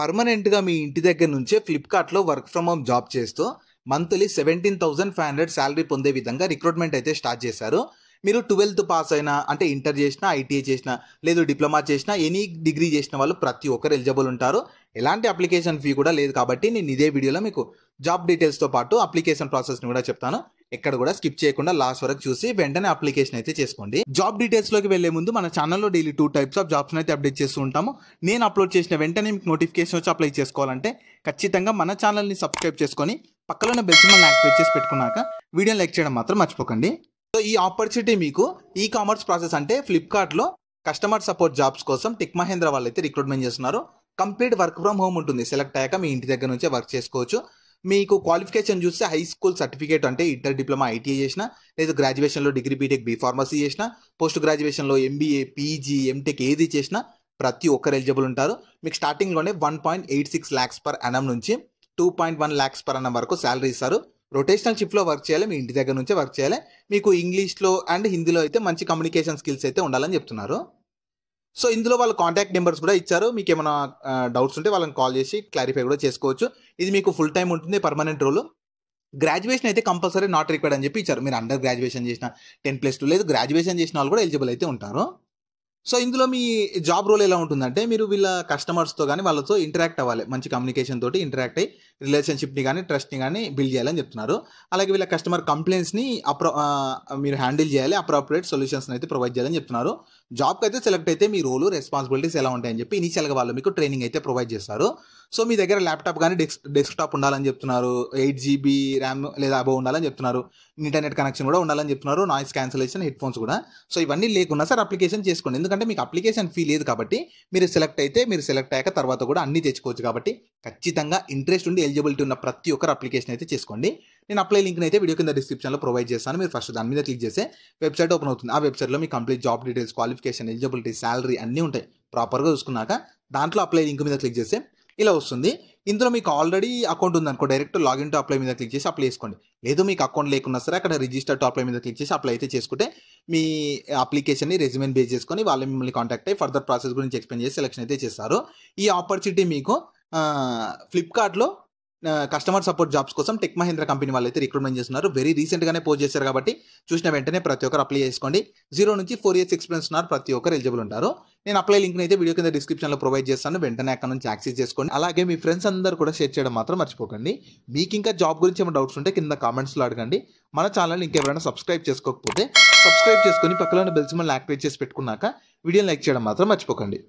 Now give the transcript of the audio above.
పర్మనెంట్గా మీ ఇంటి దగ్గర నుంచే ఫ్లిప్కార్ట్లో వర్క్ ఫ్రమ్ హోమ్ జాబ్ చేస్తూ monthly seventeen thousand five hundred salary పొందే విధంగా రిక్రూట్మెంట్ అయితే స్టార్ట్ చేశారు మీరు ట్వెల్త్ పాస్ అయినా అంటే ఇంటర్ చేసినా ఐటీఐ e చేసినా లేదు డిప్లొమా చేసినా ఎనీ డిగ్రీ చేసిన వాళ్ళు ప్రతి ఒక్కరు ఎలిజిబుల్ ఉంటారు ఎలాంటి అప్లికేషన్ ఫీ కూడా లేదు కాబట్టి నేను ఇదే వీడియోలో మీకు జాబ్ డీటెయిల్స్తో పాటు అప్లికేషన్ ప్రాసెస్ని కూడా చెప్తాను ఎక్కడ కూడా స్కిప్ చేయకుండా లాస్ట్ వరకు చూసి వెంటనే అప్లికేషన్ అయితే చేసుకోండి జాబ్ డీటెయిల్స్ లోకి వెళ్లే ముందు మన ఛానల్లో daily two types of jobs అయితే అప్డేట్ చేస్తూ ఉంటాము నేను అప్లోడ్ చేసిన వెంటనే మీకు నోటిఫికేషన్ వచ్చి అప్లై చేసుకోవాలంటే ఖచ్చితంగా మన ఛానల్ని సబ్స్క్రైబ్ చేసుకొని పక్కలో బెల్ సింబల్ యాక్టివేట్ చేసి పెట్టుకున్నాక వీడియోని లైక్ చేయడం మాత్రం మర్చిపోకండి సో ఈ ఆపర్చునిటీ మీకు ఈ కామర్స్ ప్రాసెస్ అంటే ఫ్లిప్కార్ట్లో కస్టమర్ సపోర్ట్ జాబ్స్ కోసం టిక్ మహేంద్ర వాళ్ళు అయితే రిక్రూట్మెంట్ చేస్తున్నారు కంప్లీట్ వర్క్ ఫ్రమ్ హోమ్ ఉంటుంది సెలెక్ట్ అయ్యాక మీ ఇంటి దగ్గర నుంచే వర్క్ చేసుకోవచ్చు మీకు క్వాలిఫికేషన్ చూస్తే హై స్కూల్ సర్టిఫికేట్ అంటే ఇంటర్ డిప్లొమా ఐటీఐ చేసిన లేదా గ్రాడ్యుయేషన్లో డిగ్రీ బీటెక్ బీ ఫార్మసీ చేసిన పోస్ట్ గ్రాడ్యుయేషన్లో ఎంబీఏ పీజీ ఎంటెక్ ఏది చేసినా ప్రతి ఒక్కరు ఎలిజిబుల్ ఉంటారు మీకు స్టార్టింగ్లోనే one point eight six lakhs per annum నుంచి two point one lakhs per annum వరకు శాలరీ ఇస్తారు రొటేషనల్ షిఫ్ట్లో వర్క్ చేయాలి మీ ఇంటి దగ్గర నుంచే వర్క్ చేయాలి మీకు ఇంగ్లీష్లో అండ్ హిందీలో అయితే మంచి కమ్యూనికేషన్ స్కిల్స్ అయితే ఉండాలని చెప్తున్నారు సో ఇందులో వాళ్ళ కాంటాక్ట్ నెంబర్స్ కూడా ఇచ్చారు మీకు ఏమైనా డౌట్స్ ఉంటే వాళ్ళని కాల్ చేసి క్లారిఫై కూడా చేసుకోవచ్చు ఇది మీకు ఫుల్ టైం ఉంటుంది పర్మనెంట్ రోల్ గ్రాడ్యుయేషన్ అయితే కంపల్సరీ నాట్ రిక్వైర్డ్ అని చెప్పి ఇచ్చారు మీరు అండర్ గ్రాడ్యుయేషన్ చేసిన టెన్ ప్లస్ టూ లేదు గ్రాడ్యుయేషన్ చేసిన వాళ్ళు కూడా ఎలిజిబుల్ అయితే ఉంటారు సో ఇందులో మీ జాబ్ రోల్ ఎలా ఉంటుందంటే మీరు వీళ్ళ కస్టమర్స్తో కానీ వాళ్ళతో ఇంటరాక్ట్ అవ్వాలి మంచి కమ్యూనికేషన్ తోటి ఇంటరాక్ట్ అయ్యి రిలేషన్షిప్ని కానీ ట్రస్ట్ని కానీ బిల్డ్ చేయాలని చెప్తున్నారు అలాగే వీళ్ళ కస్టమర్ కంప్లైంట్స్ని అప్రో మీరు హ్యాండిల్ చేయాలి అప్రోప్రియేట్ సొల్యూషన్స్ని అయితే ప్రొవైడ్ చేయాలని చెప్తున్నారు జాబ్కి అయితే సెలెక్ట్ అయితే మీ రోలు రెస్పాన్సిబిలిటీస్ ఎలా ఉంటాయని చెప్పి ఇనిషియల్గా వాళ్ళు మీకు ట్రైనింగ్ అయితే ప్రొవైడ్ చేస్తారు సో మీ దగ్గర ల్యాప్టాప్ కానీ డెస్క్ డెస్క్టాప్ ఉండాలని చెప్తున్నారు ఎయిట్ జీబీ ర్యామ్ లేదా అబో ఉండాలని చెప్తున్నారు ఇంటర్నెట్ కనెక్షన్ కూడా ఉండాలని చెప్తున్నారు నాయిస్ క్యాన్సలేషన్ హెడ్ ఫోన్స్ కూడా సో ఇవన్నీ లేకున్నా సార్ అప్లికేషన్ చేసుకోండి ఎందుకంటే మీకు అప్లికేషన్ ఫీ లేదు కాబట్టి మీరు సెలెక్ట్ అయితే మీరు సెలెక్ట్ అయ్యాక తర్వాత కూడా అన్నీ తెచ్చుకోవచ్చు కాబట్టి ఖచ్చితంగా ఇంట్రెస్ట్ ఉండి ఎలిజిబిలిటీ ఉన్న ప్రతి ఒక్కరు అప్లికేషన్ అయితే చేసుకోండి నేను అప్లై లింక్ అయితే వీడియో కింద డిస్క్రిప్షన్లో ప్రొవైడ్ చేస్తాను మీరు ఫస్ట్ దాని మీద క్లిక్ చేస్తే వెబ్సైట్ ఓపెన్ అవుతుంది ఆ వెబ్సైట్లో మీ complete job details qualification eligibility salary అన్నీ ఉంటాయి ప్రాపర్గా చూసుకున్నాక దాంట్లో అప్లై లింక్ మీద క్లిక్ చేస్తే ఇలా వస్తుంది ఇందులో మీకు ఆల్రెడీ అకౌంట్ ఉందనుకో డైరెక్ట్ లాగిన్ టు అప్లై మీద క్లిక్ చేసి అప్లై చేసుకోండి లేదు మీకు అకౌంట్ లేకున్నా సరే అక్కడ రిజిస్టర్ టు అప్లై మీద క్లిక్ చేసి అప్లై అయితే చేసుకుంటే మీ అప్లికేషన్ని రెజ్యూమెన్ బేస్ చేసుకొని వాళ్ళు మిమ్మల్ని కాంటాక్ట్ అయ్యి ఫర్దర్ ప్రాసెస్ గురించి ఎక్స్ప్లెయిన్ చేసి సెలెక్షన్ అయితే చేస్తారు ఈ ఆపర్చునిటీ మీకు ఫ్లిప్కార్ట్లో కస్టమర్ సపోర్ట్ జాబ్స్ కోసం టెక్ మహేంద్ర కంపెనీ వాళ్ళు అయితే రిక్రూట్మెంట్ చేస్తున్నారు వెరీ రీసెంట్గానే పోస్ట్ చేశారు కాబట్టి చూసిన వెంటనే ప్రతి ఒక్కరు అప్లై చేసుకోండి జీరో నుంచి ఫోర్ ఇయర్స్ ఎక్స్పీరియన్స్ ఉన్నారు ప్రతి ఒక్కరు ఎలిజిబుల్ ఉంటారు నేను అప్లై లింక్ అయితే వీడియో కింద లో ప్రొవైడ్ చేస్తాను వెంటనే అక్కడ నుంచి యాక్సెస్ చేసుకోండి అలాగే మీ ఫ్రెండ్స్ అందరూ కూడా షేర్ చేయడం మాత్రం మర్చిపోకండి మీకు ఇంకా జాబ్ గురించి ఏమైనా డౌట్స్ ఉంటే కింద కామెంట్స్లో అడగండి మన ఛానల్ ఇంకెవరైనా సబ్స్క్రైబ్ చేసుకోకపోతే సబ్స్క్రైబ్ చేసుకుని పక్కన బెల్సిమల్ యాక్టివేట్ చేసి పెట్టుకున్నాక వీడియోని లైక్ చేయడం మాత్రం మర్చిపోకండి